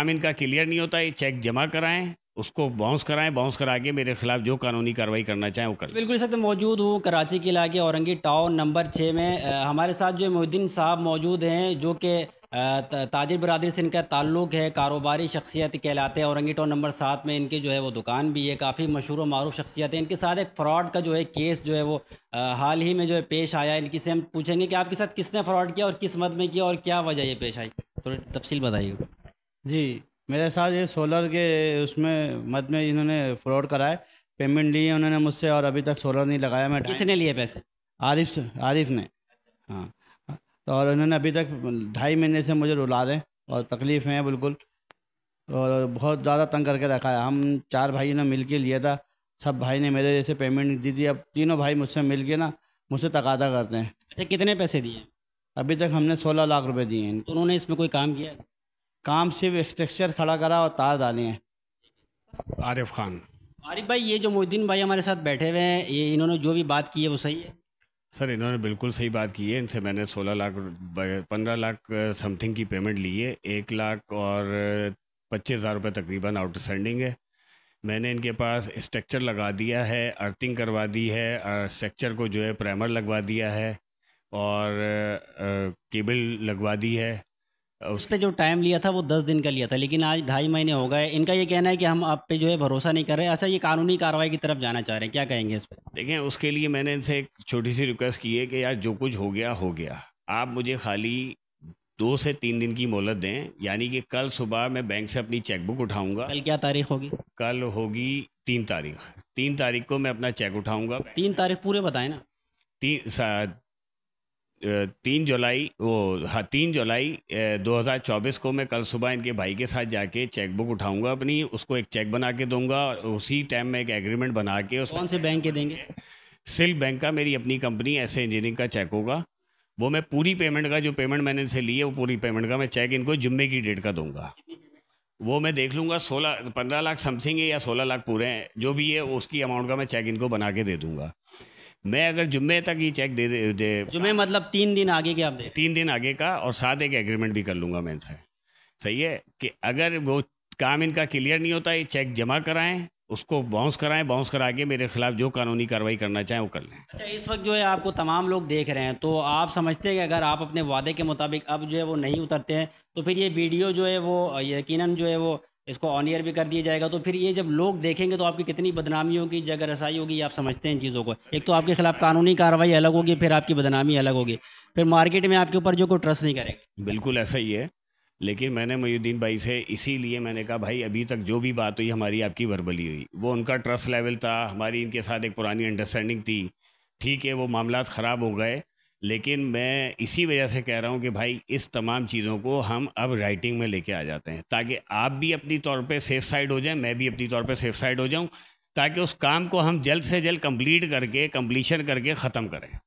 हम इनका क्लियर नहीं होता ये चेक जमा कराएं उसको बाउंस कराएं बाउंस करा के मेरे खिलाफ जो कानूनी कार्रवाई करना चाहें वो कर बिल्कुल सख्त मौजूद हूँ कराची के इलाके औरंगी टाउन नंबर छः में आ, हमारे साथ जो मोहद्दीन साहब मौजूद हैं जो कि ताजिर बरदरी से इनका ताल्लुक़ है कारोबारी शख्सियत कहलाते हैं औरंगी टाउन नंबर सात में इनकी जो है वो दुकान भी है काफ़ी मशहूर मरूफ शख्सियत है इनके साथ एक फ़्रॉड का जो है केस जो है वो हाल ही में जो है पेश आया इनकी से हम पूछेंगे कि आपके साथ किसने फ़्रॉड किया और किस मद में किया और क्या वजह ये पेश आई थोड़ी तफसील बताइए जी, मेरे साथ ये सोलर के उसमें मद में इन्होंने फ्रॉड कराए पेमेंट ली है उन्होंने मुझसे और अभी तक सोलर नहीं लगाया मैं किसने लिए पैसे? आरिफ से आरिफ ने। हाँ, तो और उन्होंने अभी तक ढाई महीने से मुझे रुला रहे और तकलीफ़ है हैं बिल्कुल। और बहुत ज़्यादा तंग करके रखा है। हम चार भाइयों ने मिल के लिया था। सब भाई ने मेरे जैसे पेमेंट दी थी। अब तीनों भाई मुझसे मिल के ना मुझसे तकादा करते हैं। अच्छा कितने पैसे दिए? अभी तक हमने सोलह लाख रुपए दिए हैं। तो उन्होंने इसमें कोई काम किया काम सिर्फ स्ट्रक्चर खड़ा करा और तार डाले हैं आरिफ खान आरिफ भाई ये जो मोहिद्दीन भाई हमारे साथ बैठे हुए हैं ये इन्होंने जो भी बात की है वो सही है सर इन्होंने बिल्कुल सही बात की है इनसे मैंने 16 लाख पंद्रह लाख समथिंग की पेमेंट ली है एक लाख और पच्चीस हज़ार रुपये तकरीबन आउटस्टैंडिंग है मैंने इनके पास स्ट्रक्चर लगा दिया है अर्थिंग करवा दी है स्ट्रक्चर को जो है प्राइमर लगवा दिया है और केबल लगवा दी है उस जो टाइम लिया था वो दस दिन का लिया था लेकिन आज ढाई महीने हो गए इनका ये कहना है कि हम आप पे जो है भरोसा नहीं कर रहे ऐसा अच्छा, ये कानूनी कार्रवाई की तरफ जाना चाह रहे हैं क्या कहेंगे इस पर देखें उसके लिए मैंने इनसे एक छोटी सी रिक्वेस्ट की है कि यार जो कुछ हो गया हो गया आप मुझे खाली दो से तीन दिन की मोहलत दें यानी कि कल सुबह मैं बैंक से अपनी चेकबुक उठाऊंगा कल क्या तारीख होगी कल होगी तीन तारीख तीन तारीख को मैं अपना चेक उठाऊंगा तीन तारीख पूरे बताएं ना तीन तीन जुलाई वो हाँ तीन जुलाई दो हज़ार चौबीस को मैं कल सुबह इनके भाई के साथ जाके चेक बुक उठाऊंगा अपनी उसको एक चेक बना के दूंगा और उसी टाइम में एक एग्रीमेंट बना के उस कौन से बैंक के देंगे सिल्क बैंक का मेरी अपनी कंपनी ऐसे इंजीनियरिंग का चेक होगा वो मैं पूरी पेमेंट का जो पेमेंट मैंने इनसे ली है वो पूरी पेमेंट का मैं चेक इनको जुम्मे की डेट का दूंगा वो मैं देख लूँगा सोलह पंद्रह लाख समथिंग है या सोलह लाख पूरे हैं जो भी है उसकी अमाउंट का मैं चेक इनको बना के दे दूँगा मैं अगर जुम्मे तक ये चेक दे दे, जुम्मे मतलब तीन दिन आगे के आप दे तीन दिन आगे का और साथ एक एग्रीमेंट भी कर लूँगा मैं इनसे सही है कि अगर वो काम इनका क्लियर नहीं होता ये चेक जमा कराएं उसको बाउंस कराएं बाउंस करा के मेरे खिलाफ जो कानूनी कार्रवाई करना चाहें वो कर लें अच्छा इस वक्त जो है आपको तमाम लोग देख रहे हैं तो आप समझते हैं कि अगर आप अपने वादे के मुताबिक अब जो है वो नहीं उतरते हैं तो फिर ये वीडियो जो है वो यकीनन जो है वो इसको ऑन ईयर भी कर दिया जाएगा तो फिर ये जब लोग देखेंगे तो आपकी कितनी बदनामी होगी जगह रसाई होगी आप समझते हैं इन चीज़ों को एक तो आपके खिलाफ कानूनी कार्रवाई अलग होगी फिर आपकी बदनामी अलग होगी फिर मार्केट में आपके ऊपर जो कोई ट्रस्ट नहीं करेगा बिल्कुल ऐसा ही है लेकिन मैंने मयुद्दीन भाई से इसीलिए मैंने कहा भाई अभी तक जो भी बात हुई हमारी आपकी वर्बली हुई वो उनका ट्रस्ट लेवल था हमारी इनके साथ एक पुरानी अंडरस्टैंडिंग थी ठीक है वो मामला ख़राब हो गए लेकिन मैं इसी वजह से कह रहा हूँ कि भाई इस तमाम चीज़ों को हम अब राइटिंग में लेके आ जाते हैं ताकि आप भी अपनी तौर पे सेफ साइड हो जाएं मैं भी अपनी तौर पे सेफ साइड हो जाऊँ ताकि उस काम को हम जल्द से जल्द कंप्लीट करके कंप्लीशन करके ख़त्म करें